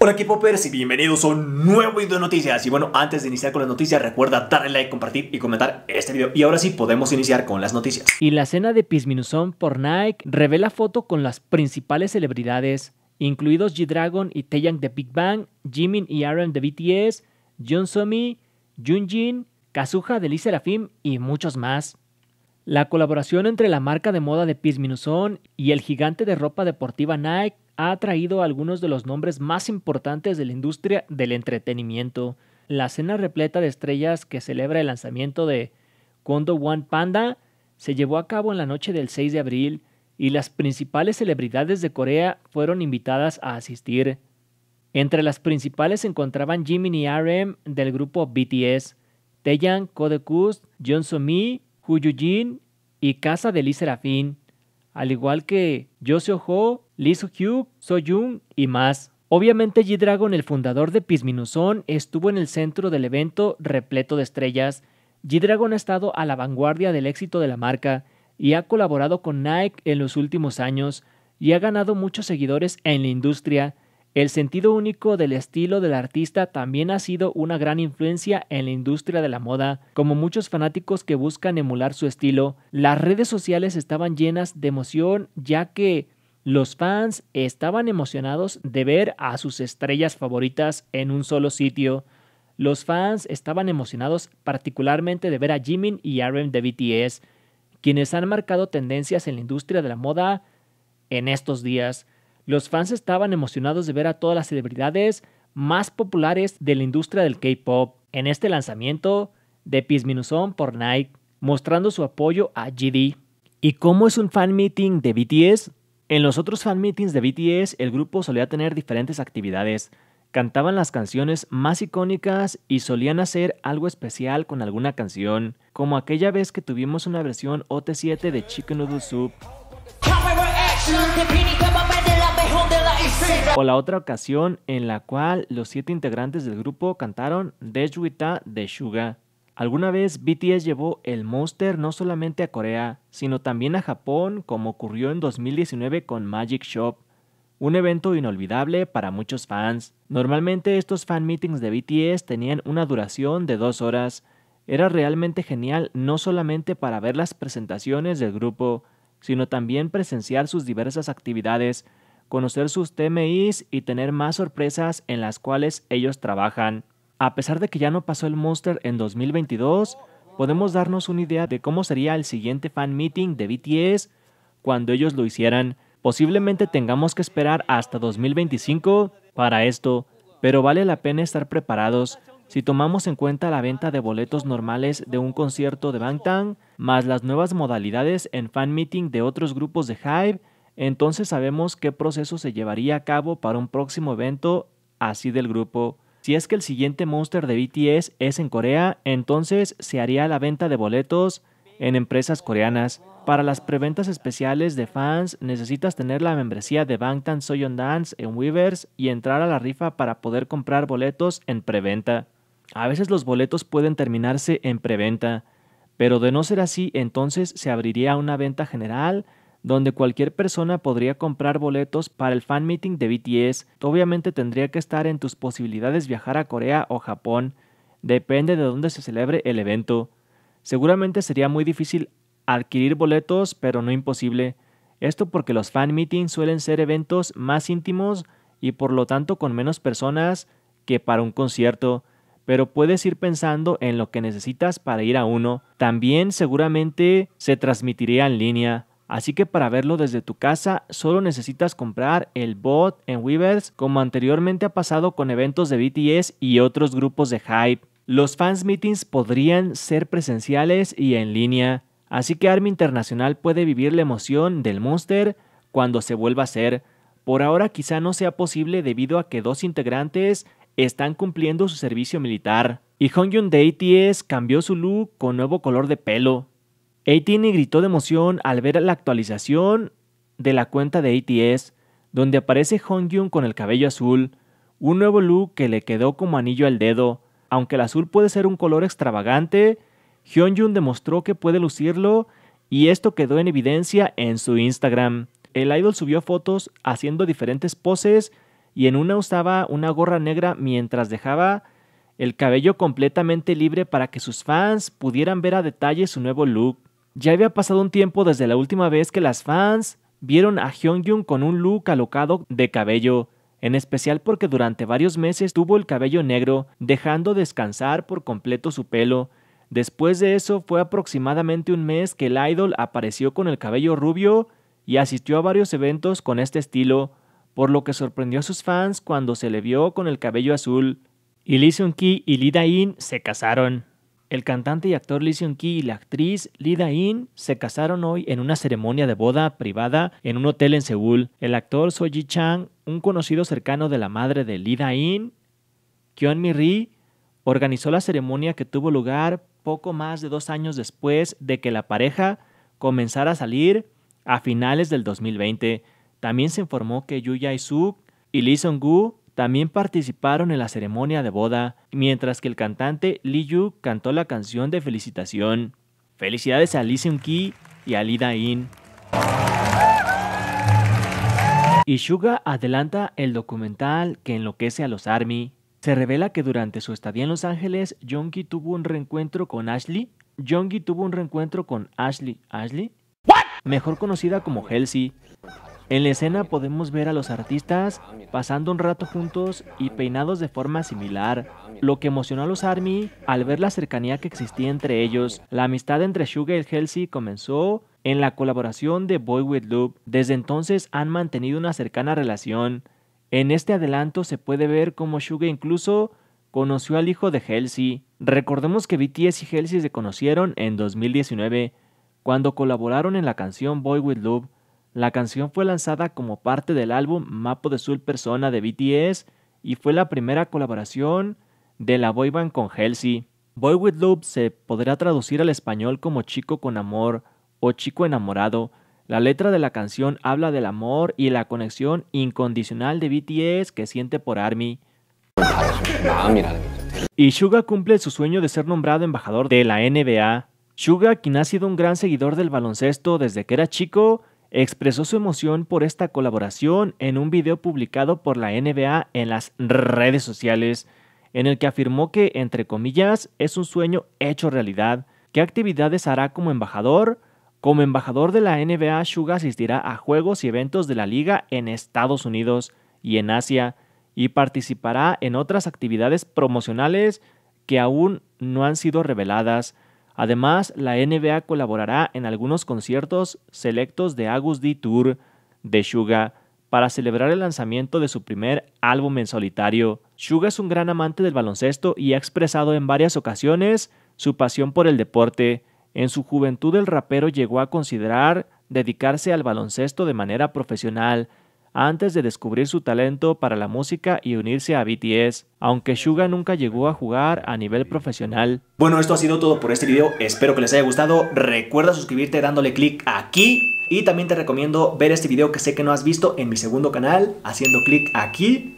Hola equipo Pérez y bienvenidos a un nuevo video de noticias Y bueno, antes de iniciar con las noticias recuerda darle like, compartir y comentar este video Y ahora sí, podemos iniciar con las noticias Y la cena de Pizminuson por Nike revela foto con las principales celebridades Incluidos G-Dragon y Taeyang de Big Bang, Jimin y Aaron de BTS, Jun Somi, Junjin, Kazuha de Lee Serafim y muchos más la colaboración entre la marca de moda de Pizminuson y el gigante de ropa deportiva Nike ha atraído algunos de los nombres más importantes de la industria del entretenimiento. La cena repleta de estrellas que celebra el lanzamiento de Kondo One Panda se llevó a cabo en la noche del 6 de abril y las principales celebridades de Corea fueron invitadas a asistir. Entre las principales se encontraban Jimin y RM del grupo BTS, Taeyang, Kodekus, Kust, John Mi, Hu Jin y Casa de Lee Serafín, al igual que Yo Ho Lee Soo-hyuk, So-jung y más. Obviamente G-Dragon, el fundador de Pisminuson, estuvo en el centro del evento repleto de estrellas. G-Dragon ha estado a la vanguardia del éxito de la marca y ha colaborado con Nike en los últimos años y ha ganado muchos seguidores en la industria. El sentido único del estilo del artista también ha sido una gran influencia en la industria de la moda, como muchos fanáticos que buscan emular su estilo. Las redes sociales estaban llenas de emoción ya que los fans estaban emocionados de ver a sus estrellas favoritas en un solo sitio. Los fans estaban emocionados particularmente de ver a Jimin y RM de BTS, quienes han marcado tendencias en la industria de la moda en estos días. Los fans estaban emocionados de ver a todas las celebridades más populares de la industria del K-pop en este lanzamiento de Pisminuson por Nike, mostrando su apoyo a GD. ¿Y cómo es un fan meeting de BTS? En los otros fan meetings de BTS, el grupo solía tener diferentes actividades. Cantaban las canciones más icónicas y solían hacer algo especial con alguna canción, como aquella vez que tuvimos una versión OT7 de Chicken Noodle Soup. O la otra ocasión en la cual los siete integrantes del grupo cantaron Dejuita de Suga. Alguna vez BTS llevó el Monster no solamente a Corea, sino también a Japón, como ocurrió en 2019 con Magic Shop, un evento inolvidable para muchos fans. Normalmente estos fan meetings de BTS tenían una duración de dos horas. Era realmente genial no solamente para ver las presentaciones del grupo, sino también presenciar sus diversas actividades, conocer sus TMIs y tener más sorpresas en las cuales ellos trabajan. A pesar de que ya no pasó el Monster en 2022, podemos darnos una idea de cómo sería el siguiente fan meeting de BTS cuando ellos lo hicieran. Posiblemente tengamos que esperar hasta 2025 para esto, pero vale la pena estar preparados si tomamos en cuenta la venta de boletos normales de un concierto de Bangtan, más las nuevas modalidades en fan meeting de otros grupos de Hype, entonces sabemos qué proceso se llevaría a cabo para un próximo evento así del grupo. Si es que el siguiente Monster de BTS es en Corea, entonces se haría la venta de boletos en empresas coreanas. Para las preventas especiales de fans necesitas tener la membresía de Bangtan Soyeon Dance en Weavers y entrar a la rifa para poder comprar boletos en preventa. A veces los boletos pueden terminarse en preventa, pero de no ser así entonces se abriría una venta general donde cualquier persona podría comprar boletos para el fan meeting de BTS. Obviamente tendría que estar en tus posibilidades viajar a Corea o Japón, depende de dónde se celebre el evento. Seguramente sería muy difícil adquirir boletos, pero no imposible. Esto porque los fan meetings suelen ser eventos más íntimos y por lo tanto con menos personas que para un concierto, pero puedes ir pensando en lo que necesitas para ir a uno. También seguramente se transmitiría en línea, Así que para verlo desde tu casa solo necesitas comprar el bot en Weavers como anteriormente ha pasado con eventos de BTS y otros grupos de hype. Los fans meetings podrían ser presenciales y en línea, así que Army Internacional puede vivir la emoción del Monster cuando se vuelva a ser. Por ahora quizá no sea posible debido a que dos integrantes están cumpliendo su servicio militar. Y Hongyun de ATS cambió su look con nuevo color de pelo, ATN gritó de emoción al ver la actualización de la cuenta de ATS, donde aparece Hongyun con el cabello azul, un nuevo look que le quedó como anillo al dedo. Aunque el azul puede ser un color extravagante, Hyunjun demostró que puede lucirlo y esto quedó en evidencia en su Instagram. El idol subió fotos haciendo diferentes poses y en una usaba una gorra negra mientras dejaba el cabello completamente libre para que sus fans pudieran ver a detalle su nuevo look. Ya había pasado un tiempo desde la última vez que las fans vieron a Jung con un look alocado de cabello, en especial porque durante varios meses tuvo el cabello negro, dejando descansar por completo su pelo. Después de eso fue aproximadamente un mes que el idol apareció con el cabello rubio y asistió a varios eventos con este estilo, por lo que sorprendió a sus fans cuando se le vio con el cabello azul. Y Lee Seung-ki y Lee Da-in se casaron. El cantante y actor Lee Seung-ki y la actriz Lee Da-in se casaron hoy en una ceremonia de boda privada en un hotel en Seúl. El actor Soji Ji-chang, un conocido cercano de la madre de Lee Da-in, Kyon Mi-ri, organizó la ceremonia que tuvo lugar poco más de dos años después de que la pareja comenzara a salir a finales del 2020. También se informó que Yu Jae-suk y Lee seung gu también participaron en la ceremonia de boda, mientras que el cantante Lee Yu cantó la canción de felicitación. Felicidades a Lee Seung Ki y a Lee In. Y Suga adelanta el documental que enloquece a los ARMY. Se revela que durante su estadía en Los Ángeles, Jonggi tuvo un reencuentro con Ashley. Jonggi tuvo un reencuentro con Ashley. ¿Ashley? Mejor conocida como Halsey. En la escena podemos ver a los artistas pasando un rato juntos y peinados de forma similar, lo que emocionó a los ARMY al ver la cercanía que existía entre ellos. La amistad entre Suga y Halsey comenzó en la colaboración de Boy With Loop. Desde entonces han mantenido una cercana relación. En este adelanto se puede ver cómo Suga incluso conoció al hijo de Halsey. Recordemos que BTS y Halsey se conocieron en 2019, cuando colaboraron en la canción Boy With Love. La canción fue lanzada como parte del álbum Mapo de Soul Persona de BTS y fue la primera colaboración de la boyband con Halsey. Boy with Love se podrá traducir al español como chico con amor o chico enamorado. La letra de la canción habla del amor y la conexión incondicional de BTS que siente por ARMY. Ah, y Suga cumple su sueño de ser nombrado embajador de la NBA. Suga, quien ha sido un gran seguidor del baloncesto desde que era chico, expresó su emoción por esta colaboración en un video publicado por la NBA en las redes sociales, en el que afirmó que, entre comillas, es un sueño hecho realidad. ¿Qué actividades hará como embajador? Como embajador de la NBA, Suga asistirá a juegos y eventos de la liga en Estados Unidos y en Asia y participará en otras actividades promocionales que aún no han sido reveladas. Además, la NBA colaborará en algunos conciertos selectos de Agus D. Tour de Suga para celebrar el lanzamiento de su primer álbum en solitario. Suga es un gran amante del baloncesto y ha expresado en varias ocasiones su pasión por el deporte. En su juventud el rapero llegó a considerar dedicarse al baloncesto de manera profesional, antes de descubrir su talento para la música y unirse a BTS, aunque Suga nunca llegó a jugar a nivel profesional. Bueno, esto ha sido todo por este video, espero que les haya gustado, recuerda suscribirte dándole clic aquí y también te recomiendo ver este video que sé que no has visto en mi segundo canal haciendo clic aquí.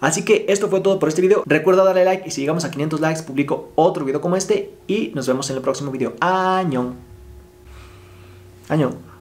Así que esto fue todo por este video, recuerda darle like y si llegamos a 500 likes publico otro video como este y nos vemos en el próximo video. Año. Año.